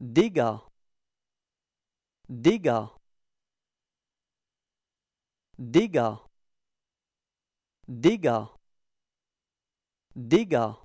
Dégâts dégâts dégâts dégâts dégâts